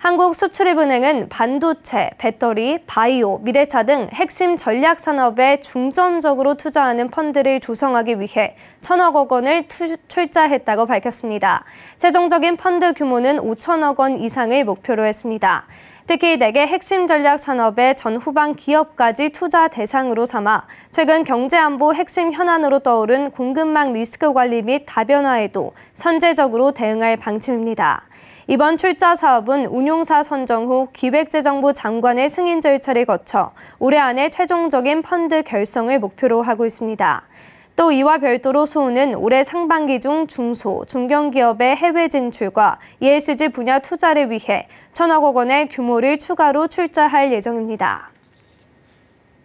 한국수출입은행은 반도체, 배터리, 바이오, 미래차 등 핵심 전략 산업에 중점적으로 투자하는 펀드를 조성하기 위해 천억억 원을 투, 출자했다고 밝혔습니다. 최종적인 펀드 규모는 5천억 원 이상을 목표로 했습니다. 특히 4개 핵심 전략 산업의 전후반 기업까지 투자 대상으로 삼아 최근 경제안보 핵심 현안으로 떠오른 공급망 리스크 관리 및 다변화에도 선제적으로 대응할 방침입니다. 이번 출자 사업은 운용사 선정 후 기획재정부 장관의 승인 절차를 거쳐 올해 안에 최종적인 펀드 결성을 목표로 하고 있습니다. 또 이와 별도로 수호는 올해 상반기 중 중소, 중견기업의 해외 진출과 ESG 분야 투자를 위해 천억억 원의 규모를 추가로 출자할 예정입니다.